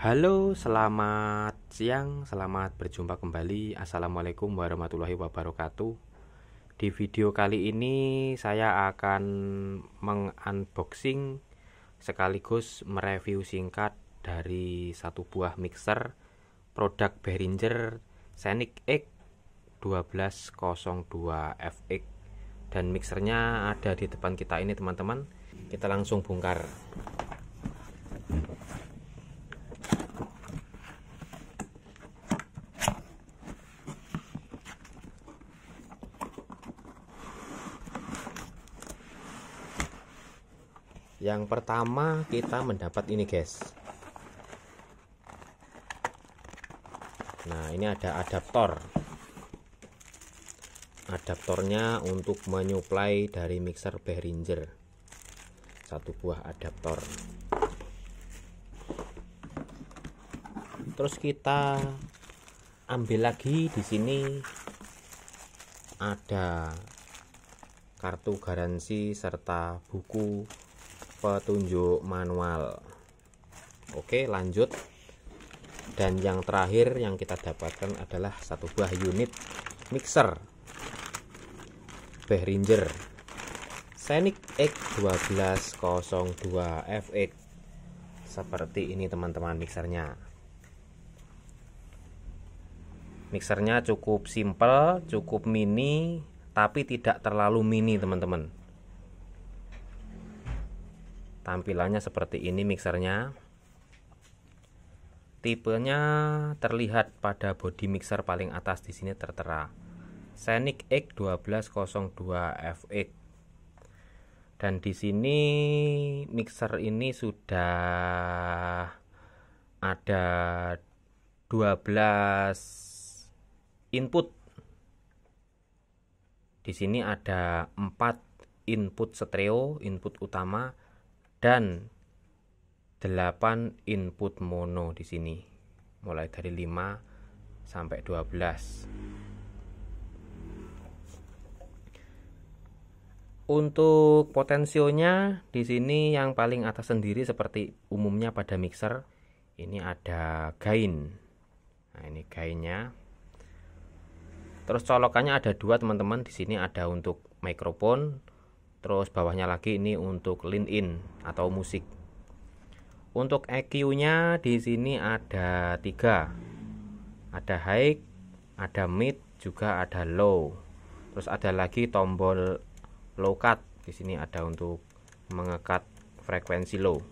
Halo, selamat siang, selamat berjumpa kembali. Assalamualaikum warahmatullahi wabarakatuh. Di video kali ini saya akan mengunboxing sekaligus mereview singkat dari satu buah mixer produk Behringer Scenic X 1202 FX dan mixernya ada di depan kita ini teman-teman. Kita langsung bongkar. yang pertama kita mendapat ini guys nah ini ada adaptor adaptornya untuk menyuplai dari mixer Behringer satu buah adaptor terus kita ambil lagi di sini ada kartu garansi serta buku petunjuk manual oke lanjut dan yang terakhir yang kita dapatkan adalah satu buah unit mixer Behringer Scenic X1202FX seperti ini teman-teman mixernya mixernya cukup simple cukup mini tapi tidak terlalu mini teman-teman tampilannya seperti ini mixernya tipenya terlihat pada body mixer paling atas di sini tertera Scenic X1202FX dan di sini mixer ini sudah ada 12 input di sini ada 4 input stereo input utama dan 8 input mono di sini mulai dari 5 sampai 12 untuk potensionya di sini yang paling atas sendiri seperti umumnya pada mixer ini ada gain nah ini gainnya terus colokannya ada dua teman-teman di sini ada untuk microphone Terus bawahnya lagi ini untuk LinkedIn atau musik. Untuk EQ-nya di sini ada tiga. Ada high, ada mid, juga ada low. Terus ada lagi tombol low cut. Di sini ada untuk mengekat frekuensi low.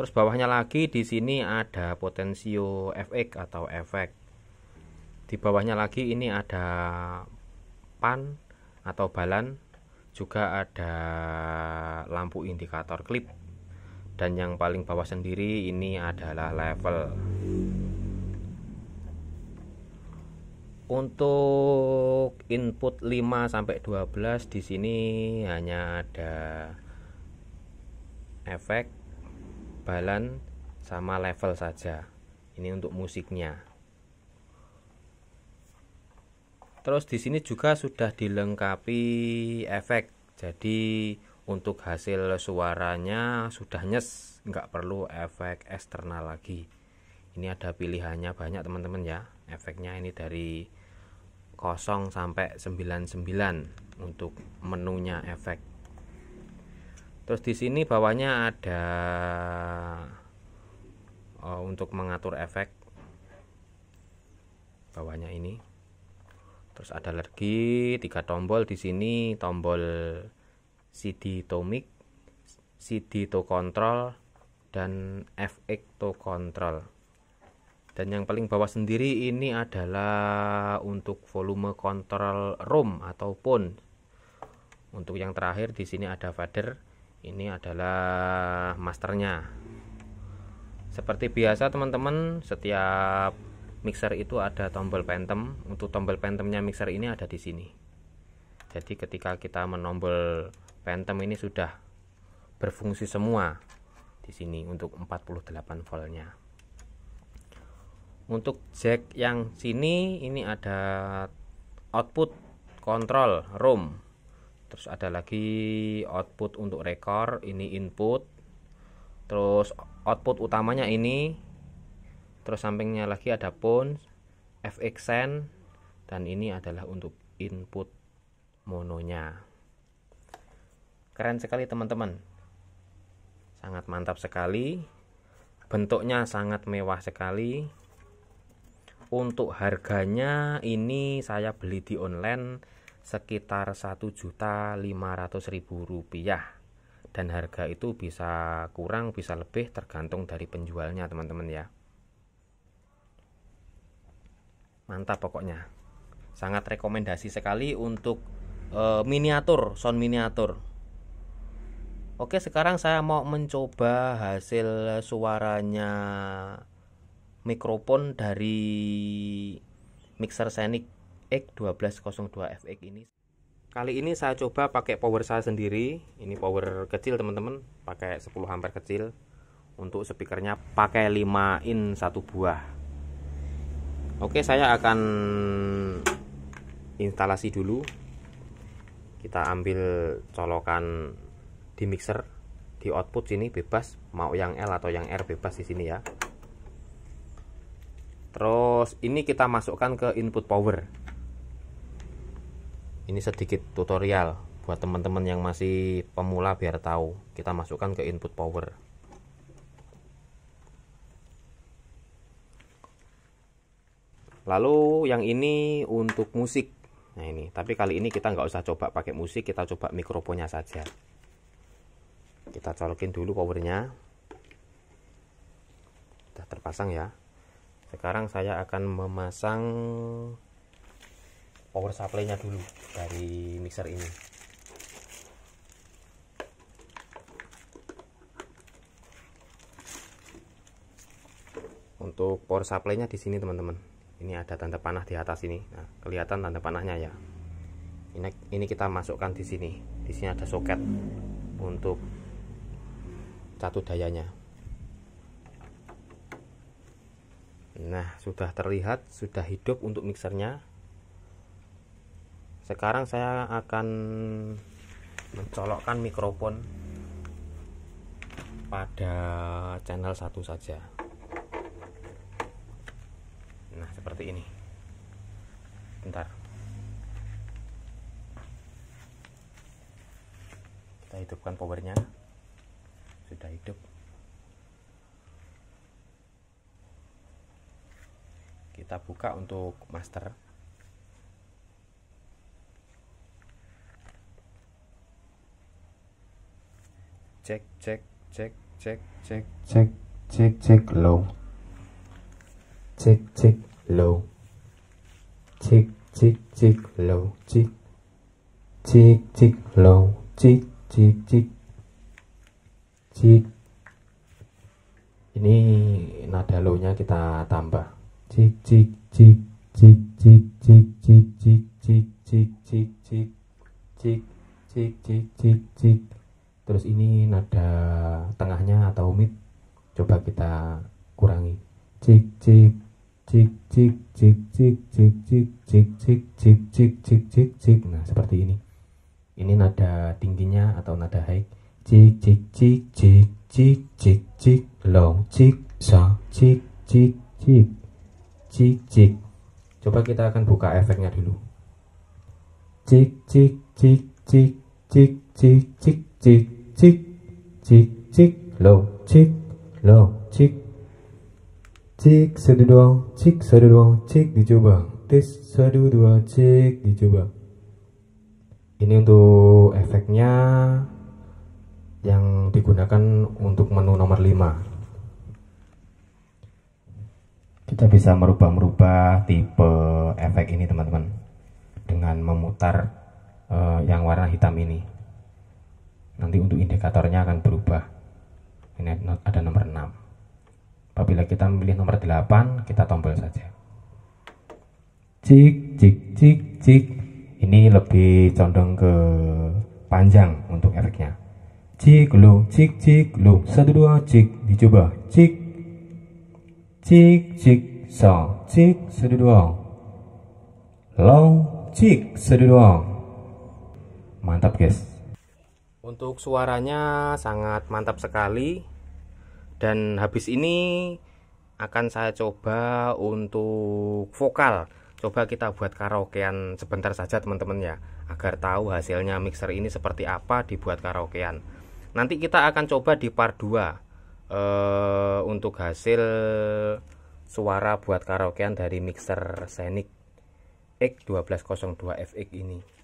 Terus bawahnya lagi di sini ada potensio FX atau efek. Di bawahnya lagi ini ada pan atau balan juga ada lampu indikator klip dan yang paling bawah sendiri ini adalah level untuk input 5 sampai 12 di sini hanya ada efek balan sama level saja ini untuk musiknya Terus di sini juga sudah dilengkapi efek. Jadi untuk hasil suaranya sudah nyes, nggak perlu efek eksternal lagi. Ini ada pilihannya banyak teman-teman ya. Efeknya ini dari 0 sampai 99 untuk menunya efek. Terus di sini bawahnya ada oh, untuk mengatur efek. Bawahnya ini terus ada lagi tiga tombol di sini tombol CD to mic CD to control dan FX to control dan yang paling bawah sendiri ini adalah untuk volume control room ataupun untuk yang terakhir di sini ada fader ini adalah masternya seperti biasa teman-teman setiap mixer itu ada tombol phantom untuk tombol phantomnya mixer ini ada di sini jadi ketika kita menombol phantom ini sudah berfungsi semua di sini untuk 48 voltnya untuk jack yang sini ini ada output kontrol room terus ada lagi output untuk rekor ini input terus output utamanya ini terus sampingnya lagi ada pun fx send dan ini adalah untuk input mononya keren sekali teman-teman sangat mantap sekali bentuknya sangat mewah sekali untuk harganya ini saya beli di online sekitar Rp1.500.000 dan harga itu bisa kurang bisa lebih tergantung dari penjualnya teman-teman ya mantap pokoknya sangat rekomendasi sekali untuk e, miniatur sound miniatur oke sekarang saya mau mencoba hasil suaranya mikrofon dari mixer Senic X1202 FX ini kali ini saya coba pakai power saya sendiri ini power kecil teman-teman pakai 10 ampere kecil untuk speakernya pakai 5 in 1 buah Oke, saya akan instalasi dulu. Kita ambil colokan di mixer di output sini bebas mau yang L atau yang R bebas di sini ya. Terus ini kita masukkan ke input power. Ini sedikit tutorial buat teman-teman yang masih pemula biar tahu. Kita masukkan ke input power. lalu yang ini untuk musik nah ini tapi kali ini kita nggak usah coba pakai musik kita coba mikrofonnya saja kita colokin dulu powernya sudah terpasang ya sekarang saya akan memasang power supply-nya dulu dari mixer ini untuk power supply-nya di sini teman-teman ini ada tanda panah di atas ini nah, kelihatan tanda panahnya ya ini ini kita masukkan di sini di sini ada soket untuk catu dayanya nah sudah terlihat sudah hidup untuk mixernya sekarang saya akan mencolokkan mikrofon pada channel satu saja seperti ini bentar kita hidupkan powernya sudah hidup kita buka untuk master cek cek cek cek cek cek cek cek low cek cek low cik cik cik low cik cik cik low cik cik cik cik ini nada low-nya kita tambah cik cik cik cik cik cik cik cik cik cik cik cik cik cik cik cik cik terus ini nada tengahnya atau mid coba kita kurangi cik cik cik cik cik cik cik cik cik cik cik cik cik cik cik nah seperti ini ini nada tingginya atau nada high cik cik cik cik cik cik cik low cik sa cik cik cik cik cik coba kita akan buka efeknya dulu cik cik cik cik cik cik cik cik cik cik cik cik cik cik cik Cik satu dua, cik satu dua, cik dicoba. Tes satu dua cik dicoba. Ini untuk efeknya yang digunakan untuk menu nomor 5. Kita bisa merubah-merubah tipe efek ini teman-teman dengan memutar uh, yang warna hitam ini. Nanti untuk indikatornya akan berubah. Ini ada nomor 6. Apabila kita memilih nomor 8, kita tombol saja. Cik, cik, cik, cik. Ini lebih condong ke panjang untuk efeknya. Cik lu, cik cik lu, satu dua cik, dicoba cik, cik cik so, cik satu dua, long cik satu dua, mantap guys. Untuk suaranya sangat mantap sekali, dan habis ini akan saya coba untuk vokal coba kita buat karaokean sebentar saja teman-teman ya agar tahu hasilnya mixer ini seperti apa dibuat karaokean nanti kita akan coba di part 2 eh, untuk hasil suara buat karaokean dari mixer Scenic X1202FX ini